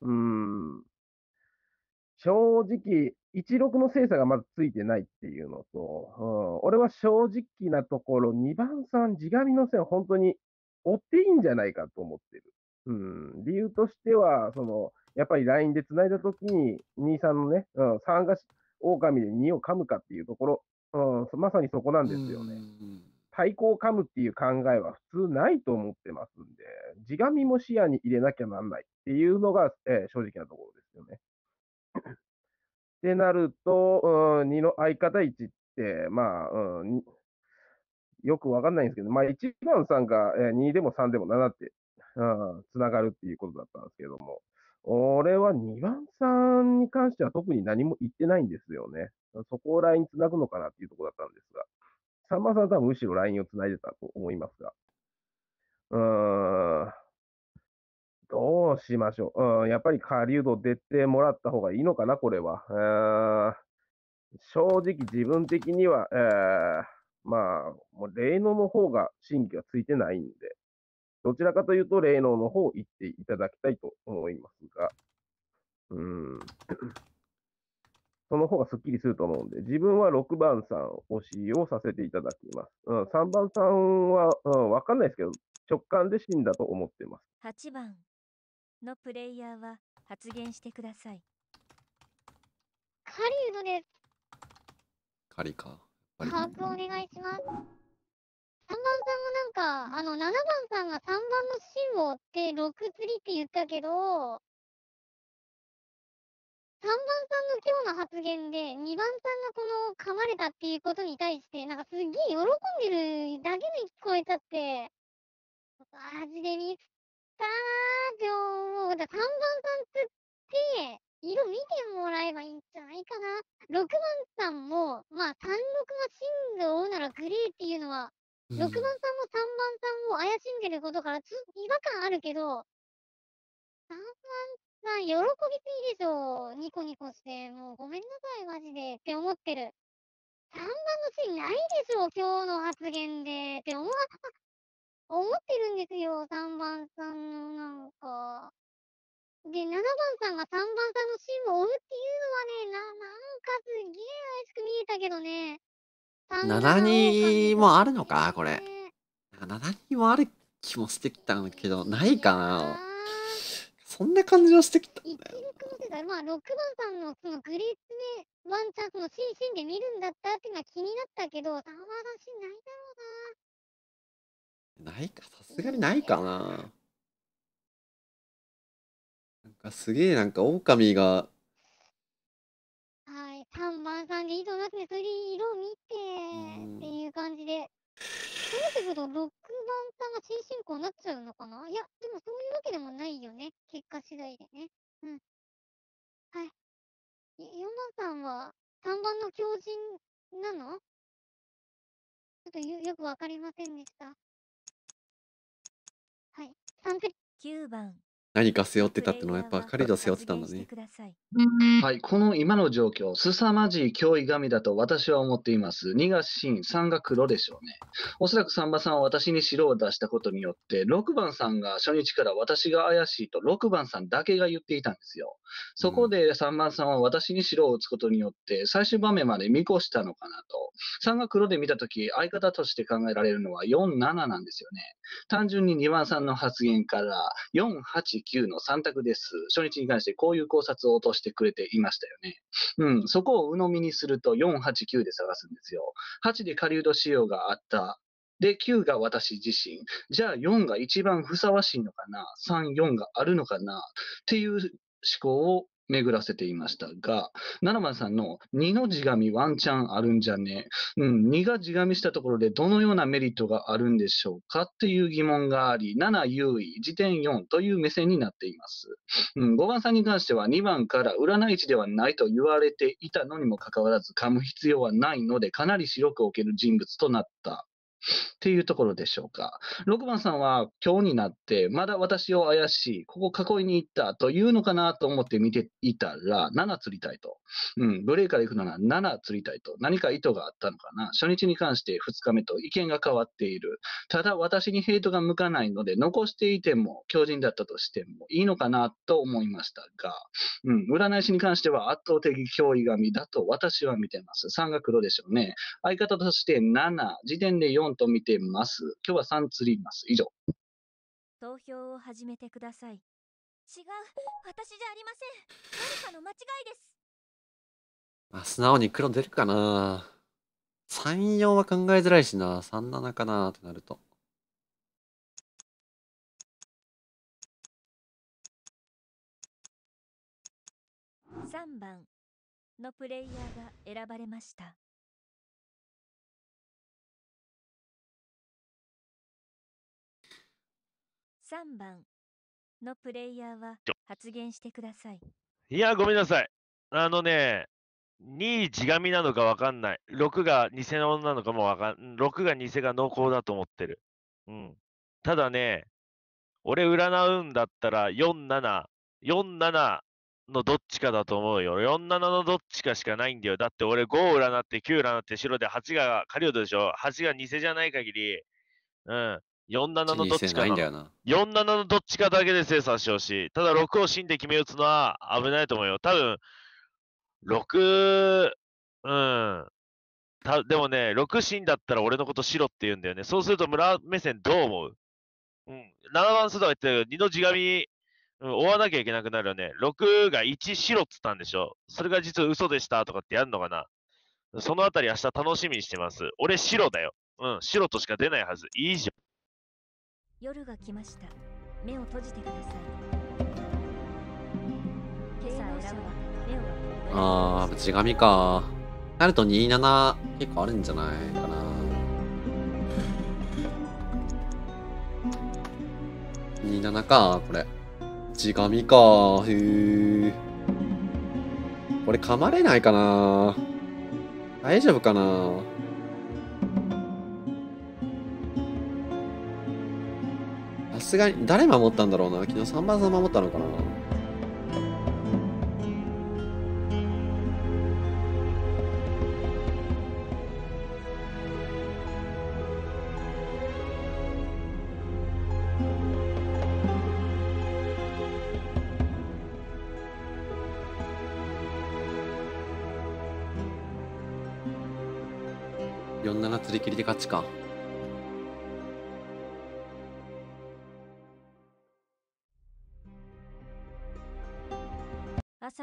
うん。正直、16の精査がまずついてないっていうのと、うん、俺は正直なところ、2番さん、地紙の線、本当に追っていいんじゃないかと思ってる。うん、理由としては、その、やっぱり LINE でないだときに、2、3のね、うん、3が狼で2を噛むかっていうところ、うん、まさにそこなんですよね。対抗を噛むっていう考えは普通ないと思ってますんで、地紙も視野に入れなきゃなんないっていうのが、えー、正直なところですよね。(laughs) ってなると、うん、2の相方1って、まあ、うん、よくわかんないんですけど、まあ、1番さが2でも3でも7ってつながるっていうことだったんですけども、俺は2番さんに関しては特に何も言ってないんですよね。そこを LINE つなぐのかなっていうところだったんですが、3番さんは多分むしろ LINE をつないでたと思いますが。うーん、どうしましょう。うん、やっぱり狩人出てもらった方がいいのかな、これは。うー、正直自分的には、えー、まあ、もう霊能の方が新規がついてないんで、どちらかというと、霊能の方行っていただきたいと思いますが、うん。(clears throat) その方がすっきりすると思うんで、自分は6番さん推しをさせていただきます。うん、3番さんは、うん、わかんないですけど、直感で死んだと思ってます。8番のプレイヤーは発言してください。狩りので。狩りか。把ーお願いします。3番さんもなんか、あの、7番さんが3番の芯を追って6釣りって言ったけど、3番さんの今日の発言で、2番さんがこの噛まれたっていうことに対して、なんかすっげえ喜んでるだけで聞こえちゃって、マジで見たーって思う。だ3番さん釣って、色見てもらえばいいんじゃないかな。6番さんも、まあ、36が芯ン追うならグレーっていうのは、6番さんも3番さんも怪しんでることからち違和感あるけど、3番さん喜びすぎでしょ。ニコニコして、もうごめんなさい、マジでって思ってる。3番のシーンないでしょ、今日の発言でって思わ、思ってるんですよ、3番さんのなんか。で、7番さんが3番さんのシーンを追うっていうのはね、な、なんかすげえ怪しく見えたけどね。7人もあるのかこれ。7人もある気もしてきたんけど、ないかなそんな感じはしてきたんだよ。まあ、6番さんのそのグレースでワンチャンスの新進で見るんだったっていうのは気になったけど、たまらしないだろうな。ないか、さすがにないかな。なんかすげえなんか狼がさんで意なくそれ色見てっていう感じで。そうすってくると、ロックさんが新進行になっちゃうのかないや、でもそういうわけでもないよね。結果次第でね。うん。はい。4番さんは、3番の狂人なのちょっとよくわかりませんでした。はい。3 9番。何か背負ってたってのはやっぱ彼女背負ってたんだね。はい、この今の状況、凄まじい脅威神だと私は思っています。2が真、3が黒でしょうね。おそらく3番さんは私に白を出したことによって、6番さんが初日から私が怪しいと6番さんだけが言っていたんですよ。そこで3番さんは私に白を打つことによって、最終場面まで見越したのかなと。3が黒で見たとき、相方として考えられるのは4、7なんですよね。単純に2番さんの発言から、4、8、9の3択です。初日に関してこういう考察を落としてくれていましたよね。うん、そこを鵜呑みにすると489で探すんですよ。8で狩人仕様があった。で、9が私自身。じゃあ4が一番ふさわしいのかな ?3、4があるのかなっていう思考を巡らせていましたが、七番さんの2の地紙ワンチャンあるんじゃねうん、2が地紙したところでどのようなメリットがあるんでしょうかっていう疑問があり、7優位、時点4という目線になっています。うん、5番さんに関しては2番から占い師ではないと言われていたのにもかかわらず、噛む必要はないので、かなり白く置ける人物となった。っていうところでしょうか。6番さんは今日になって、まだ私を怪しい、ここ囲いに行ったというのかなと思って見ていたら、7釣りたいと。うん、ブレーカー行くなら7釣りたいと。何か意図があったのかな。初日に関して2日目と意見が変わっている。ただ私にヘイトが向かないので、残していても強人だったとしてもいいのかなと思いましたが、うん、占い師に関しては圧倒的脅威神だと私は見てます。3が黒でしょうね。相方として7、時点で4ンと見てます。今日は3釣ります。以上。投票を始めてください。違う、私じゃありません。何かの間違いです。あ、素直に黒出るかな。3、4は考えづらいしな。3、7かなってなると。3番のプレイヤーが選ばれました。3番のプレイヤーは発言してください。いや、ごめんなさい。あのね、2位地紙なのかわかんない。6が偽の女なのかもわかんない。6が偽が濃厚だと思ってる。うん。ただね、俺占うんだったら47、47のどっちかだと思うよ。47のどっちかしかないんだよ。だって俺5占って9占って白で8が狩人でしょ。8が偽じゃない限り、うん。47のどっちかよな。47のどっちかだけで精査してほしい。ただ6をんで決め打つのは危ないと思うよ。多分、6、うん。たでもね、6んだったら俺のこと白って言うんだよね。そうすると村目線どう思ううん。7番すとか言ってたけど、2の地紙、うん、追わなきゃいけなくなるよね。6が1白っっつったんでしょ。それが実は嘘でしたとかってやるのかな。そのあたり明日楽しみにしてます。俺白だよ。うん、白としか出ないはず。いいじゃん。夜が来ました目を閉じてください今朝選ぶ目をあー内かなると27結構あるんじゃないかな27かこれ地神かへえこれ噛まれないかな大丈夫かなすがに、誰守ったんだろうな。昨日3番さん守ったのかな。4-7釣り切りで勝ちか。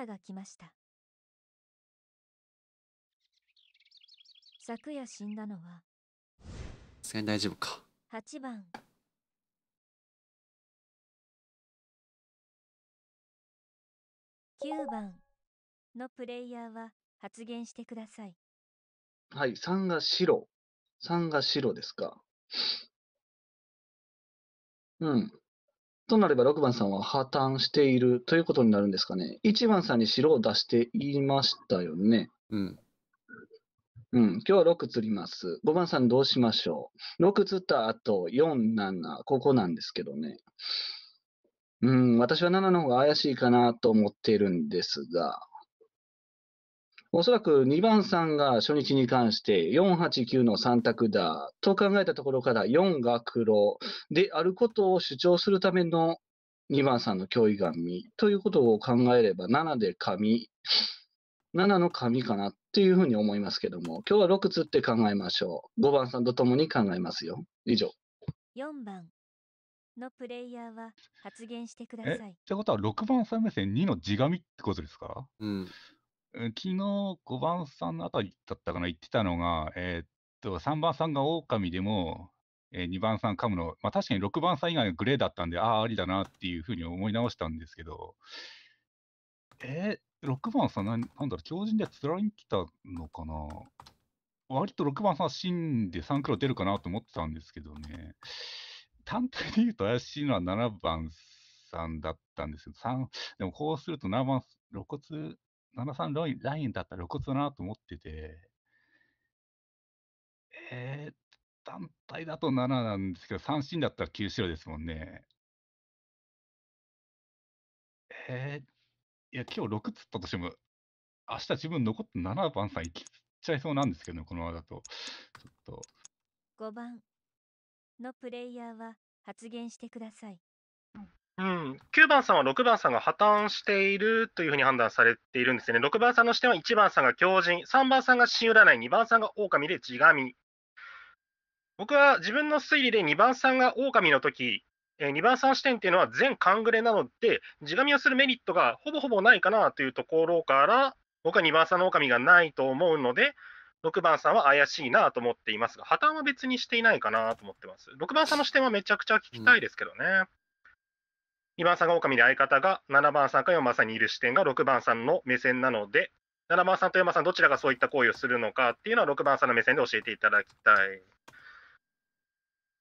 朝が来ました昨夜死んだのはさすがに大丈夫か8番9番のプレイヤーは発言してくださいはい3が白3が白ですかうんとなれば6番さんは破綻しているということになるんですかね。1番さんに白を出していましたよね。うん。うん、今日は6釣ります。5番さんどうしましょう。6釣った後、4、7、ここなんですけどね。うん、私は7の方が怪しいかなと思っているんですが。おそらく2番さんが初日に関して489の3択だと考えたところから4が黒であることを主張するための2番さんの脅威紙ということを考えれば7で紙、7の紙かなっていうふうに思いますけども、今日は6つって考えましょう。5番さんと共に考えますよ。以上。4番のプレイヤーは発言してください。ってことは6番さん目線2の地紙ってことですかうん。昨日5番さんのあたりだったかな、言ってたのが、えー、っと、3番さんが狼でも、えー、2番さんカムの、まあ、確かに6番さん以外がグレーだったんで、ああ、ありだなっていうふうに思い直したんですけど、えー、6番さん何、なんだろう、強靭で貫きたのかな割と6番さん、芯で3黒出るかなと思ってたんですけどね、単体で言うと怪しいのは7番さんだったんですけ3、でもこうすると7番、露骨73ラインだったら露骨だなと思ってて、えー、単体だと7なんですけど、三振だったら9白ですもんね。えー、いや、今日6つったとしても、明日自分残って7番さんいきちゃいそうなんですけど、ね、このままだと。ちょっと。5番のプレイヤーは発言してください。うん、9番さんは6番さんが破綻しているというふうに判断されているんですね。6番さんの視点は1番さんが狂人、3番さんが新占い、2番さんが狼で地神。僕は自分の推理で2番さんが狼の時、えー、2番さん視点っていうのは全勘ぐれなので、地神をするメリットがほぼほぼないかなというところから、僕は2番さんの狼がないと思うので、6番さんは怪しいなと思っていますが、破綻は別にしていないかなと思ってます。6番さんの視点はめちゃくちゃ聞きたいですけどね。うん2番さんが狼で相方が7番さんか4番さんにいる視点が6番さんの目線なので7番さんと4番さんどちらがそういった行為をするのかっていうのは6番さんの目線で教えていただきたい。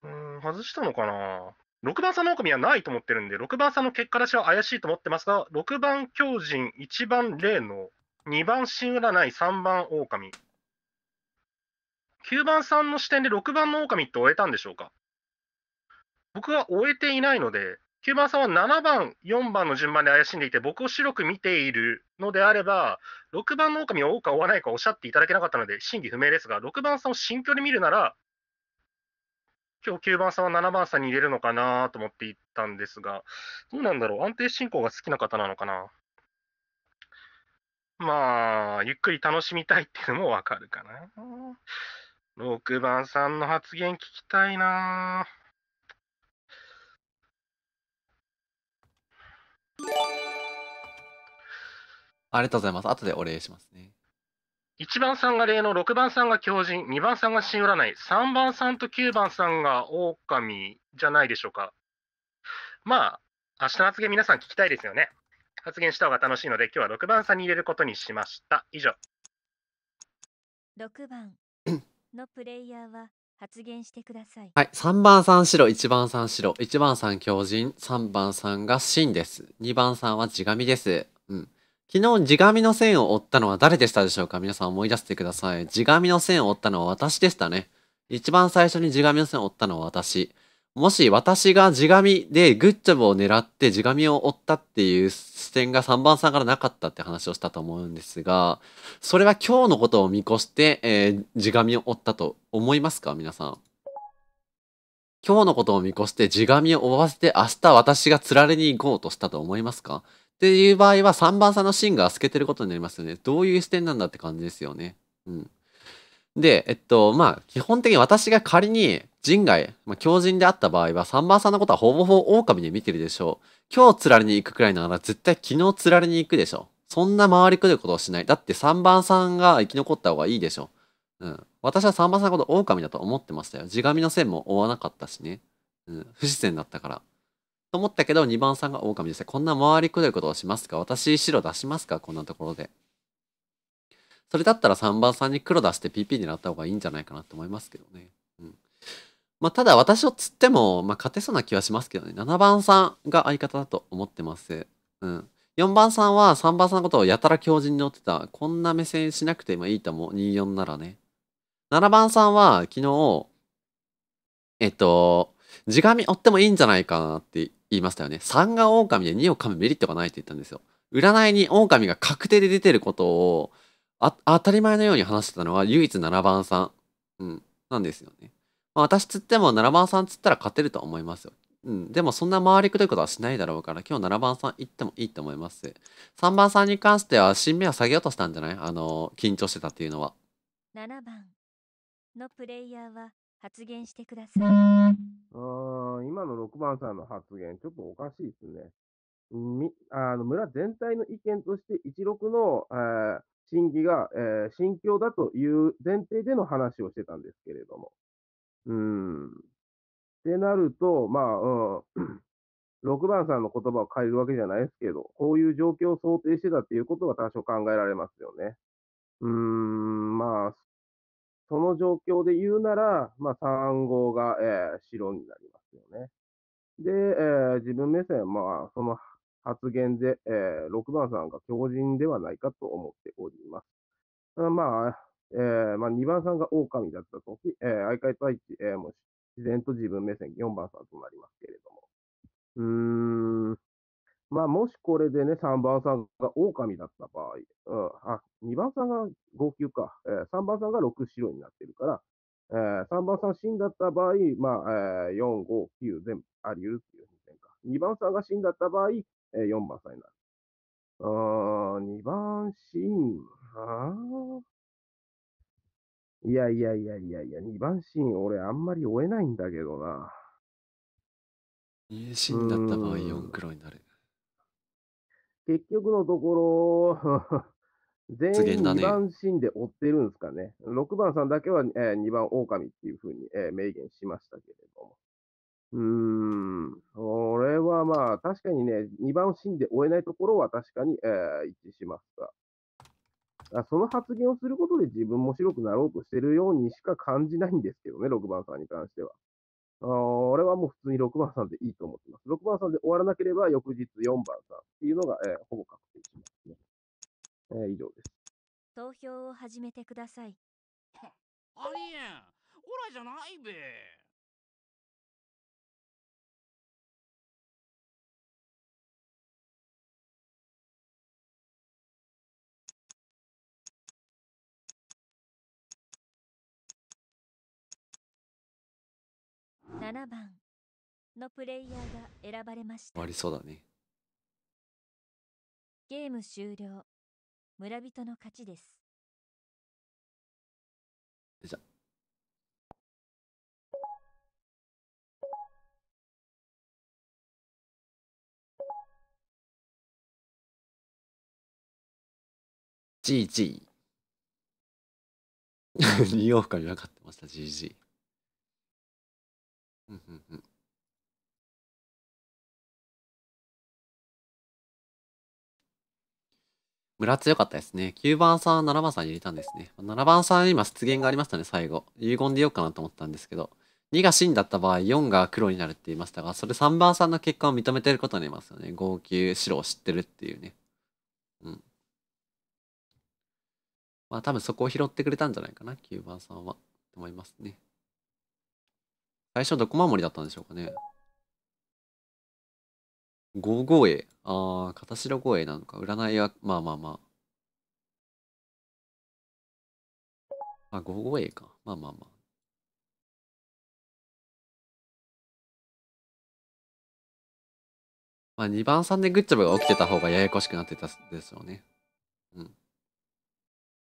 うん外したのかな6番さんの狼はないと思ってるんで6番さんの結果出しは怪しいと思ってますが6番狂人1番例の2番新占い3番狼9番さんの視点で6番の狼って終えたんでしょうか僕は終えていないので9番さんは7番、4番の順番で怪しんでいて、僕を白く見ているのであれば、6番の狼を追うか追わないかおっしゃっていただけなかったので、真偽不明ですが、6番さんを新居で見るなら、今日9番さんは7番さんに入れるのかなと思っていったんですが、どうなんだろう、安定進行が好きな方なのかな。まあ、ゆっくり楽しみたいっていうのもわかるかな。6番さんの発言聞きたいなありがとうございます。後でお礼しますね。1番さんが例の6番さんが狂人、2番さんが新占い、3番さんと9番さんが狼じゃないでしょうか。まあ、明日の発言皆さん聞きたいですよね。発言した方が楽しいので、今日は6番さんに入れることにしました。以上。6番のプレイヤーは発言してください。はい、3番さん白、1番さん白、1番さん強人、3番さんが真です。2番さんは地紙です。うん。昨日、地紙の線を折ったのは誰でしたでしょうか皆さん思い出してください。地紙の線を折ったのは私でしたね。一番最初に地紙の線を折ったのは私。もし私が地紙でグッジョブを狙って地紙を追ったっていう視点が3番さんからなかったって話をしたと思うんですが、それは今日のことを見越して、えー、地紙を追ったと思いますか皆さん。今日のことを見越して地紙を追わせて明日私が釣られに行こうとしたと思いますかっていう場合は3番さんの芯が透けてることになりますよね。どういう視点なんだって感じですよね。うん。で、えっと、まあ、基本的に私が仮に人外、まあ、狂人であった場合は、3番さんのことはほぼほぼ狼で見てるでしょう。今日釣られに行くくらいなら、絶対昨日釣られに行くでしょ。そんな回りくどいことをしない。だって3番さんが生き残った方がいいでしょ。うん。私は3番さんのこと狼だと思ってましたよ。地神の線も追わなかったしね。うん。不自然だったから。と思ったけど、2番さんが狼でした。こんな回りくどいことをしますか私、白出しますかこんなところで。それだったら3番さんに黒出して PP 狙った方がいいんじゃないかなと思いますけどね。うん。まあ、ただ私を釣っても、まあ、勝てそうな気はしますけどね。7番さんが相方だと思ってます。うん。4番さんは3番さんのことをやたら強靭に乗ってた。こんな目線しなくてもいいと思う。24ならね。7番さんは昨日、えっと、地紙追ってもいいんじゃないかなって言いましたよね。3が狼で2を噛むメリットがないって言ったんですよ。占いに狼が確定で出てることをあ、当たり前のように話してたのは唯一7番さん。うん。なんですよね。まあ、私つっても7番さんつったら勝てると思いますよ。うん。でもそんな回りくどいことはしないだろうから、今日7番さん行ってもいいと思います。3番さんに関しては、新名は下げようとしたんじゃないあの、緊張してたっていうのは。7番のプレイヤーは発言してください。あ今の6番さんの発言、ちょっとおかしいですね。みあの村全体の意見として、16の、えー、審議が、えー、心境だという前提での話をしてたんですけれども。うん。ってなると、まあ、うん、6 (clears throat) 番さんの言葉を変えるわけじゃないですけど、こういう状況を想定してたっていうことが多少考えられますよね。うん、まあ、その状況で言うなら、まあ、3号が、えー、白になりますよね。で、えー、自分目線、まあ、その発言で、えー、6番さんが強人ではないかと思っております。たまあ、えー、まあ、2番さんが狼だったとえー、相方太一、えー、もう自然と自分目線4番さんとなりますけれども。うーん。まあ、もしこれでね、3番さんが狼だった場合、うん、あ、2番さんが号泣か、えー、3番さんが6白になってるから、えー、3番さん死んだった場合、まあ、えー、4、5、9全部あり得るっていう変か。2番さんが死んだった場合、えー、4番さんナなああ2番シーン。はあ。いやいやいやいやいや、2番シーン、俺あんまり追えないんだけどな。シーンだった場合4になる。結局のところ、(laughs) 全員2番シーンで追ってるんですかね。ね6番さんだけは、えー、2番狼っていうふうに、えー、明言しましたけれども。うん、それはまあ、確かにね、2番を死んで終えないところは確かに、えー、一致しますが。その発言をすることで自分も白くなろうとしてるようにしか感じないんですけどね、6番さんに関しては。あ俺はもう普通に6番さんでいいと思ってます。6番さんで終わらなければ翌日4番さんっていうのが、えー、ほぼ確定しますね。えー、以上です。投票を始めてください。ありえん、オラじゃないべ。7番のプレイヤーが選ばれました終わりそうだねゲーム終了村人の勝ちですじゃじいじい。ニューヨーク分かってました、じいじい。うんうんうん。村強かったですね。9番さん、7番さんに入れたんですね。7番さん今出現がありましたね、最後。遺言でようかなと思ったんですけど。2が真だった場合、4が黒になるって言いましたが、それ3番さんの結果を認めてることになりますよね。号泣、白を知ってるっていうね。うん。まあ多分そこを拾ってくれたんじゃないかな、9番さんは。と思いますね。最初どこ守りだったんでしょうかね。五五衛。ああ、片白護衛なのか。占いは、まあまあまあ。あ、五五衛か。まあまあまあ。まあ、2番3でグッジョブが起きてた方がややこしくなってたでしょうね。